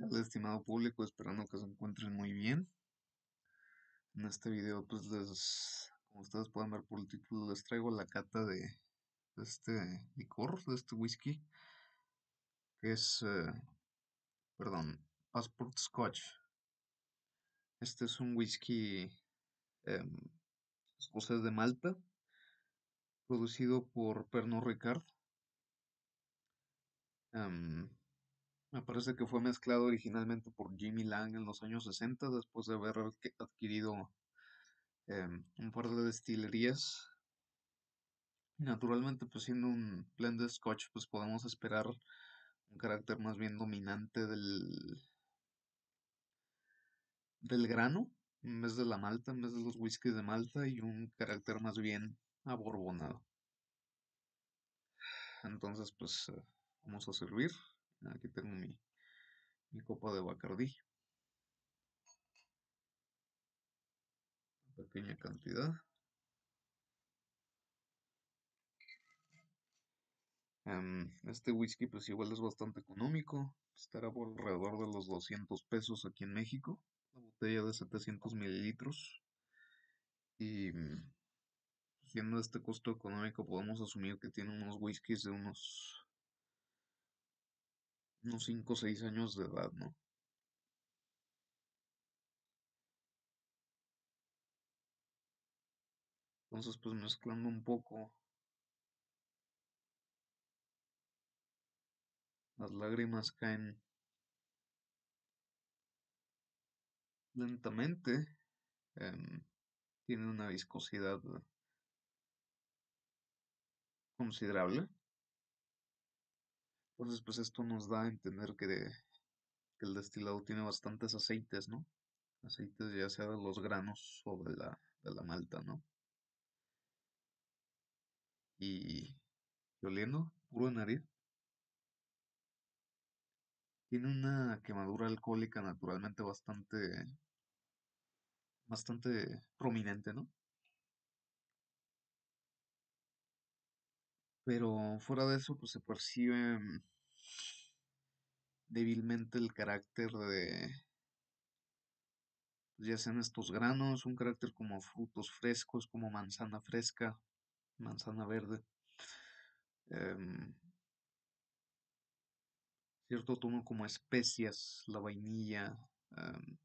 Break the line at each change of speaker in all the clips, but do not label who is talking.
al estimado público, esperando que se encuentren muy bien. En este video, pues les, como ustedes pueden ver por el título, les traigo la cata de, este licor, de este whisky, que es, eh, perdón, Passport Scotch. Este es un whisky em, escocés de Malta, producido por Pernod Ricard. Em, me parece que fue mezclado originalmente por Jimmy Lang en los años 60, después de haber adquirido em, un par de destilerías. Naturalmente, pues siendo un blend de scotch, pues podemos esperar un carácter más bien dominante del, del grano, en vez de la malta, en vez de los whiskies de malta, y un carácter más bien aborbonado. Entonces, pues eh, vamos a servir. Ah, aquí tengo mm. mi, copa de Bacardí. Pequeña cantidad. Em, este whisky pues igual es bastante económico. Estará por alrededor de los 200 pesos aquí en México. Una botella de 700 mililitros. Y mm, siendo este costo económico podemos asumir que tiene unos whiskies de unos unos 5 o 6 años de edad, ¿no? Entonces, pues mezclando un poco las lágrimas caen lentamente, eh, tiene una viscosidad eh, considerable. Entonces, pues esto nos da a entender que, el destilado tiene bastantes aceites, ¿no? Aceites ya sea de los granos sobre la, malta, ¿no? Y, y oliendo, puro nariz. Tiene una quemadura alcohólica naturalmente bastante, bastante prominente, ¿no? Pero fuera de eso, pues se percibe débilmente el carácter de, pues, ya sean estos granos, un carácter como frutos frescos, como manzana fresca, manzana verde, em, cierto tono como especias, la vainilla, em,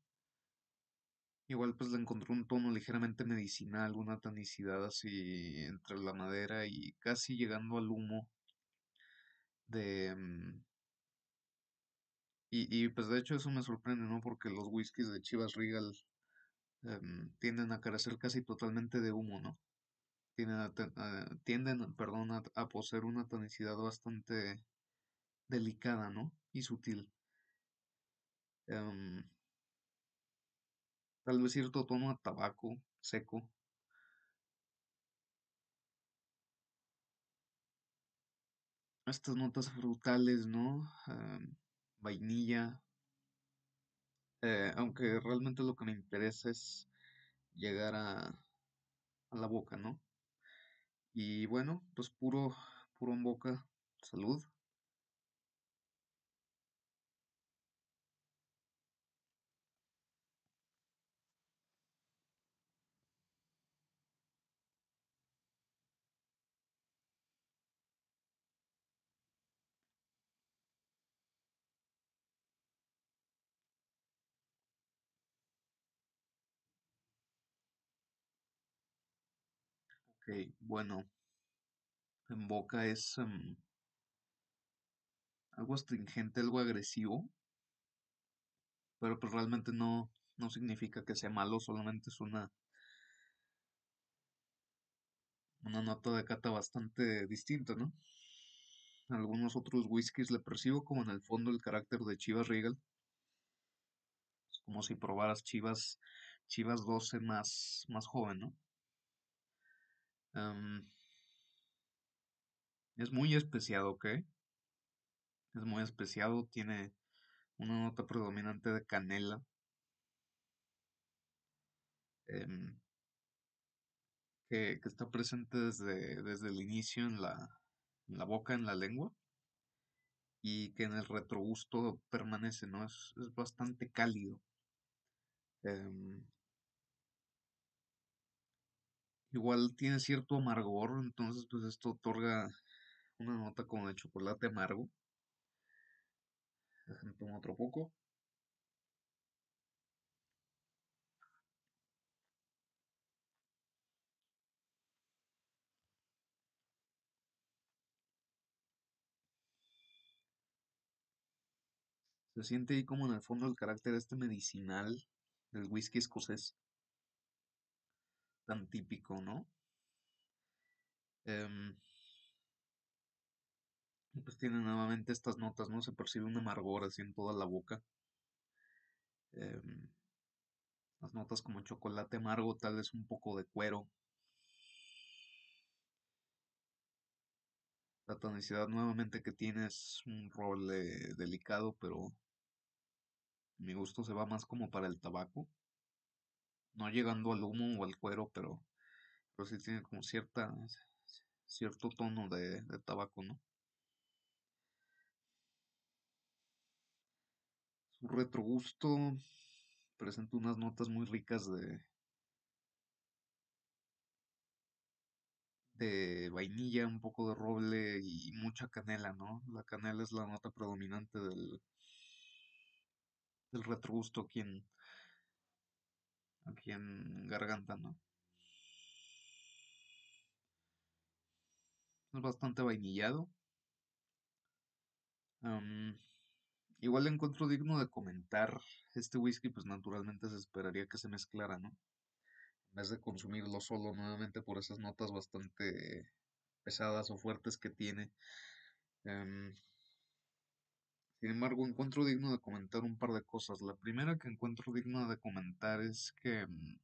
igual pues le encontré un tono ligeramente medicinal, una tanicidad así entre la madera y casi llegando al humo de... Em, y, y, pues de hecho eso me sorprende, ¿no? Porque los whiskies de Chivas Regal em, tienden a carecer casi totalmente de humo, ¿no? Tienden, perdón, a, poseer una tonicidad bastante delicada, ¿no? Y sutil. Em, tal vez cierto tono a tabaco seco. Estas notas frutales, ¿no? Em, vainilla. Eh, aunque realmente lo que me interesa es llegar a, a la boca, ¿no? Y bueno, pues puro, puro en boca. Salud. bueno. En boca es em, algo astringente, algo agresivo. Pero pues realmente no, no significa que sea malo, solamente es una una nota de cata bastante distinta, ¿no? Algunos otros whiskies le percibo como en el fondo el carácter de Chivas Regal. Es como si probaras Chivas Chivas 12 más, más joven, ¿no? es muy especiado, ¿ok? Es muy especiado, tiene una nota predominante de canela. Em, que, está presente desde, desde el inicio en la, en la boca, en la lengua y que en el retrogusto permanece, ¿no? Es, bastante cálido. Em, igual tiene cierto amargor, entonces pues esto otorga una nota como de chocolate amargo. Déjenme tomar otro poco. Se siente ahí como en el fondo el carácter este medicinal del whisky escocés tan típico, ¿no? Em, pues tiene nuevamente estas notas, ¿no? Se percibe un amargor así en toda la boca. Em, las notas como chocolate amargo, tal vez un poco de cuero. La tonicidad nuevamente que tiene es un rol eh, delicado, pero mi gusto se va más como para el tabaco no llegando al humo o al cuero, pero, pero sí tiene como cierta, cierto tono de, de tabaco, ¿no? Su retrogusto presenta unas notas muy ricas de, de vainilla, un poco de roble y mucha canela, ¿no? La canela es la nota predominante del, del retrogusto aquí en, aquí en garganta, ¿no? Es bastante vainillado. igual le encuentro digno de comentar. Este whisky, pues naturalmente se esperaría que se mezclara, ¿no? En vez de consumirlo solo nuevamente por esas notas bastante pesadas o fuertes que tiene. Em, sin embargo, encuentro digno de comentar un par de cosas. La primera que encuentro digna de comentar es que... Mm,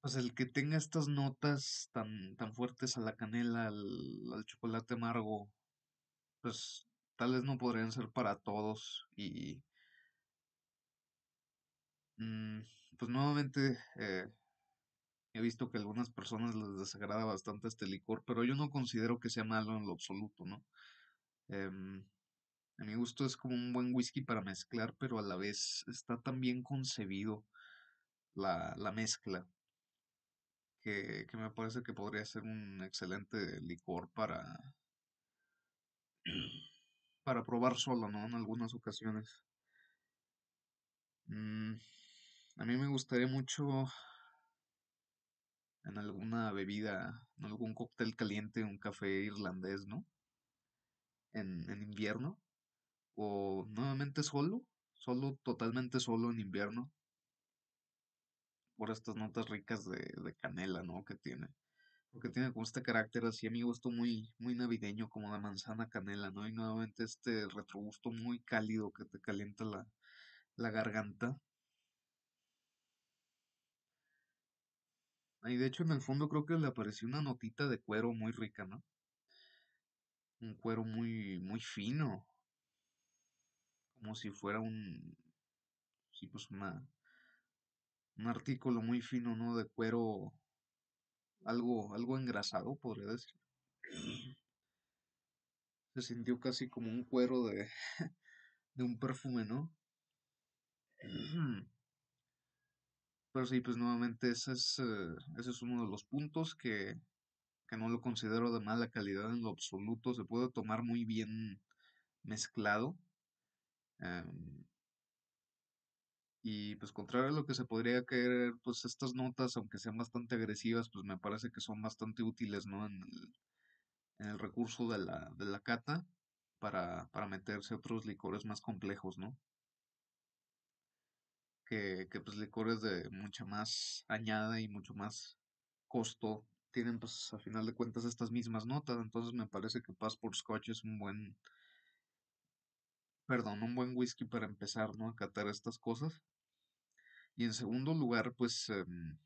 pues el que tenga estas notas tan, tan fuertes a la canela, al, chocolate amargo, pues tal vez no podrían ser para todos y... Mm, pues nuevamente eh, He visto que a algunas personas les desagrada bastante este licor, pero yo no considero que sea malo en lo absoluto, ¿no? Em, a mi gusto es como un buen whisky para mezclar, pero a la vez está tan bien concebido la, mezcla que, me parece que podría ser un excelente licor para, para probar solo, ¿no? En algunas ocasiones. Mm, a mí me gustaría mucho en alguna bebida, en algún cóctel caliente, un café irlandés, ¿no? En, en invierno. O nuevamente solo, solo, totalmente solo en invierno. Por estas notas ricas de, canela, ¿no? Que tiene. Porque tiene como este carácter así, amigo, esto muy, muy navideño, como la manzana canela, ¿no? Y nuevamente este retrogusto muy cálido que te calienta la, la garganta Ah, y de hecho en el fondo creo que le apareció una notita de cuero muy rica, ¿no? Un cuero muy, muy fino. Como si fuera un... Sí, pues una... Un artículo muy fino, ¿no? De cuero... Algo, algo engrasado, podría decir. Se sintió casi como un cuero de... De un perfume, ¿no? Pero sí, pues nuevamente ese es, eh, es uno de los puntos que, no lo considero de mala calidad en lo absoluto. Se puede tomar muy bien mezclado. Em y pues contrario a lo que se podría creer, pues estas notas, aunque sean bastante agresivas, pues me parece que son bastante útiles, ¿no? En el, en el recurso de la, cata para, para meterse otros licores más complejos, ¿no? que, pues licores de mucha más añada y mucho más costo tienen pues a final de cuentas estas mismas notas, entonces me parece que Passport Scotch es un buen, perdón, un buen whisky para empezar, ¿no? A catar estas cosas. Y en segundo lugar, pues em,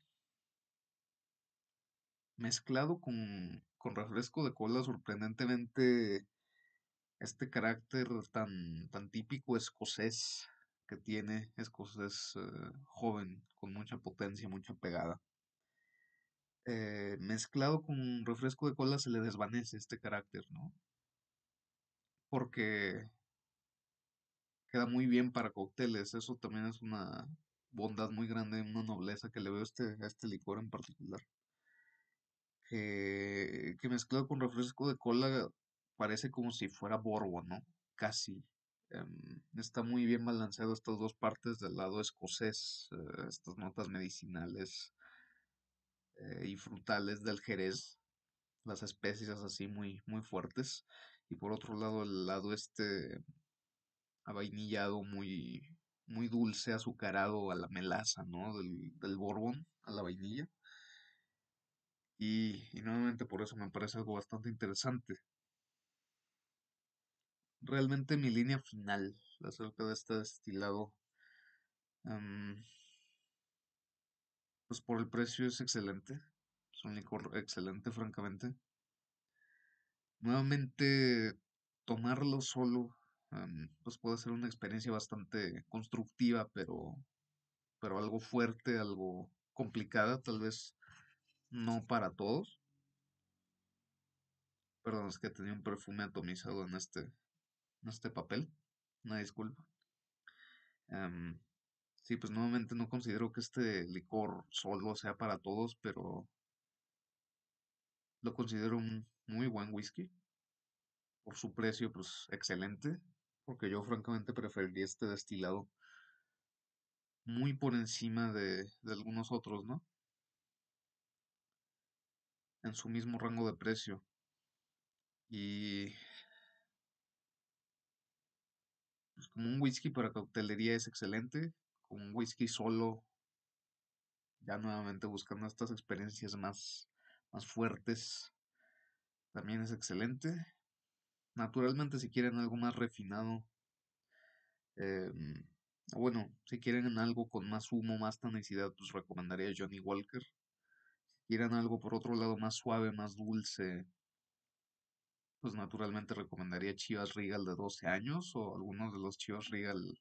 mezclado con, refresco de cola, sorprendentemente este carácter tan, tan típico escocés que tiene Escocés es eh, joven, con mucha potencia, mucha pegada. Eh, mezclado con refresco de cola se le desvanece este carácter, ¿no? Porque queda muy bien para cócteles, eso también es una bondad muy grande, una nobleza que le veo este, a este licor en particular. Que, que mezclado con refresco de cola parece como si fuera borbo, ¿no? Casi, Em, está muy bien balanceado estas dos partes del lado escocés, eh, estas notas medicinales eh, y frutales del jerez, las especies así muy, muy fuertes, y por otro lado el lado este avainillado, muy, muy dulce, azucarado a la melaza, ¿no? Del, borbón a la vainilla. Y, y nuevamente por eso me parece algo bastante interesante realmente mi línea final acerca de este destilado. Em, pues por el precio es excelente. Es un licor excelente, francamente. Nuevamente, tomarlo solo, em, pues puede ser una experiencia bastante constructiva, pero, pero algo fuerte, algo complicada, tal vez no para todos. Perdón, es que tenía un perfume atomizado en este, no este papel, una disculpa. Em, sí, pues nuevamente no considero que este licor solo sea para todos, pero lo considero un muy buen whisky. Por su precio, pues excelente, porque yo francamente preferiría este destilado muy por encima de, de algunos otros, ¿no? En su mismo rango de precio. Y Pues, como un whisky para coctelería es excelente, como un whisky solo, ya nuevamente buscando estas experiencias más, más fuertes, también es excelente. Naturalmente si quieren algo más refinado, em, bueno, si quieren algo con más humo, más tanicidad, pues recomendaría Johnny Walker. Si quieren algo por otro lado más suave, más dulce, pues naturalmente recomendaría Chivas Regal de 12 años o algunos de los Chivas Regal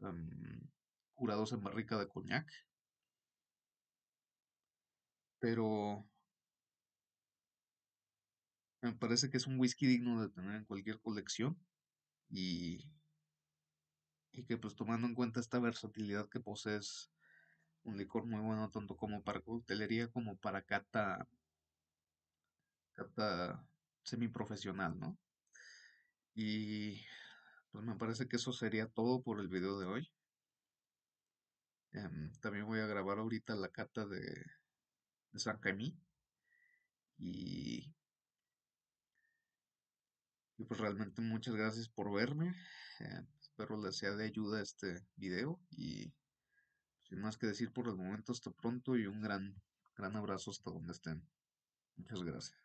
em, curados en barrica de coñac. Pero me parece que es un whisky digno de tener en cualquier colección y, y que pues tomando en cuenta esta versatilidad que posees, un licor muy bueno tanto como para coctelería como para cata, cata semiprofesional, ¿no? Y pues me parece que eso sería todo por el video de hoy. Em, también voy a grabar ahorita la cata de, San Camí. Y, y, pues realmente muchas gracias por verme. Em, espero les sea de ayuda este video. Y sin más que decir por el momento, hasta pronto y un gran, gran abrazo hasta donde estén. Muchas gracias.